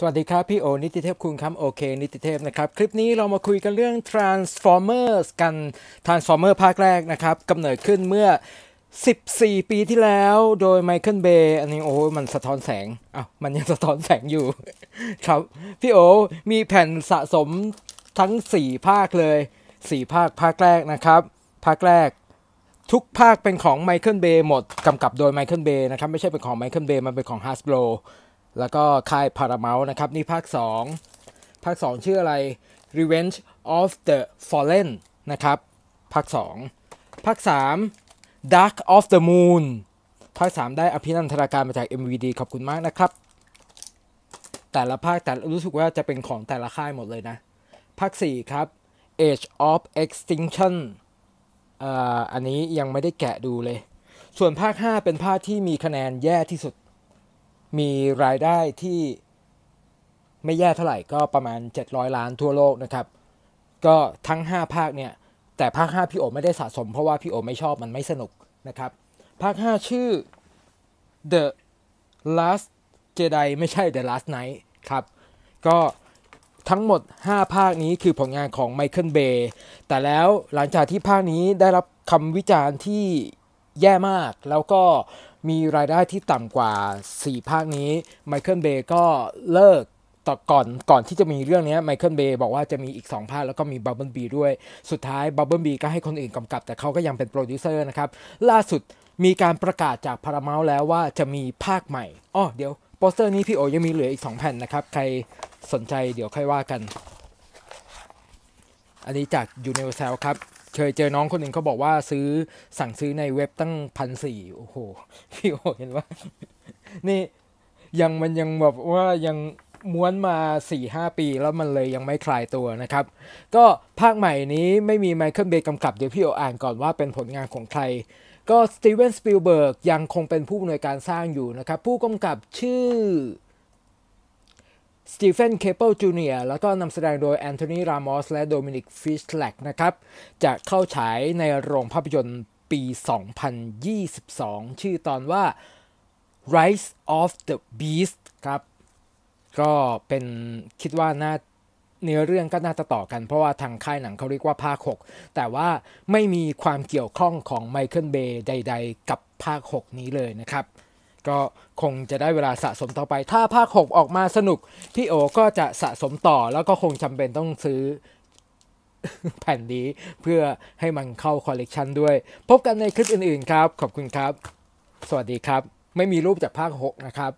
สวัสดีครับพี่โอ นิติเทพคุณครับโอเค นิติเทพนะครับ คลิปนี้เรามาคุยกันเรื่อง Transformers กัน Transformer ภาคแรกนะครับ กำเนิดขึ้นเมื่อ 14 ปีที่แล้วโดยไมเคิลเบย์อันนี้โอ้มันสะท้อนแสง อ้าวมันยังสะท้อนแสงอยู่ ครับ พี่โอ มีแผ่นสะสมทั้ง 4 ภาคเลย 4 ภาคภาคแรกนะครับ ภาคแรก ทุกภาคเป็นของไมเคิลเบย์หมดกำกับโดยไมเคิลเบย์นะครับ ไม่ใช่เป็นของไมเคิลเบย์มันเป็นของฮาร์สโบรแล้วก็ค่ายพาราเมลนะครับ นี่ภาค 2ภาค2ชื่ออะไร Revenge of the Fallen นะครับ ภาค2ภาค3 Dark of the Moon ภาค3ได้อภินันทนาการมาจาก MVD ขอบคุณมากนะครับ แต่ละภาคแต่รู้สึกว่าจะเป็นของแต่ละค่ายหมดเลยนะ ภาค4ครับ Age of Extinction อันนี้ยังไม่ได้แกะดูเลย ส่วนภาค 5 เป็นภาคที่มีคะแนนแย่ที่สุดมีรายได้ที่ไม่แย่เท่าไหร่ก็ประมาณ 700 ล้านทั่วโลกนะครับ ก็ทั้ง 5 ภาคเนี่ย แต่ภาค 5 พี่โอ ไม่ได้สะสม เพราะว่าพี่โอ ไม่ชอบมันไม่สนุกนะครับ ภาค 5 ชื่อ The Last Jedi ไม่ใช่ The Last Night ครับ ก็ทั้งหมด 5 ภาคนี้คือผลงานของไมเคิลเบย์แต่แล้วหลังจากที่ภาคนี้ได้รับคำวิจารณ์ที่แย่มากแล้วก็มีรายได้ที่ต่ำกว่า 4 ภาคนี้ไมเคิลเบย์ก็เลิกต่อ ก่อน ก่อนที่จะมีเรื่องนี้ไมเคิลเบย์บอกว่าจะมีอีก 2 ภาคแล้วก็มีบับเบิลบีด้วย สุดท้ายบับเบิลบีก็ให้คนอื่นกำกับ แต่เขาก็ยังเป็นโปรดิวเซอร์นะครับ ล่าสุดมีการประกาศจากพาราเมาแล้วว่าจะมีภาคใหม่อ้อเดี๋ยวโปสเตอร์นี้พี่โอยังมีเหลืออีก 2 แผ่นนะครับ ใครสนใจเดี๋ยวค่อยว่ากัน อันนี้จาก Universal ครับเคยเจอน้องคนหนึ่งเขาบอกว่าซื้อสั่งซื้อในเว็บตั้งพันสี่โอ้โห พี่โอเห็นว่านี่ยังมันยังแบบว่ายังม้วนมา4าปีแล้วมันเลยยังไม่คลายตัวนะครับ ก็ภาคใหม่นี้ไม่มีไมเคิลเบย์กำกับเดี๋ยวพี่โออ่านก่อนว่าเป็นผลงานของใคร ก็สตีเวนสปิลเบิร์กยังคงเป็นผู้อำนวยการสร้างอยู่นะครับ ผู้กำกับชื่อสตีเฟนเคเปิลจูเนียร์แล้วก็นำแสดงโดยแอนโทนีรามอสและโดมินิกฟิชแลกนะครับจะเข้าฉายในโรงภาพยนตร์ปี 2022 ชื่อตอนว่า Rise of the Beast ครับก็เป็นคิดว่าน่าเนื้อเรื่องก็น่าจะต่อกันเพราะว่าทางค่ายหนังเขาเรียกว่าภาค 6 แต่ว่าไม่มีความเกี่ยวข้องของไมเคิลเบย์ใดๆ กับภาค 6 นี้เลยนะครับก็คงจะได้เวลาสะสมต่อไป ถ้าภาค 6 ออกมาสนุก พี่โอก็จะสะสมต่อ แล้วก็คงจำเป็นต้องซื้อแผ่นนี้เพื่อให้มันเข้าคอลเลกชันด้วย พบกันในคลิปอื่นๆ ครับ ขอบคุณครับ สวัสดีครับ ไม่มีรูปจากภาค 6 นะครับ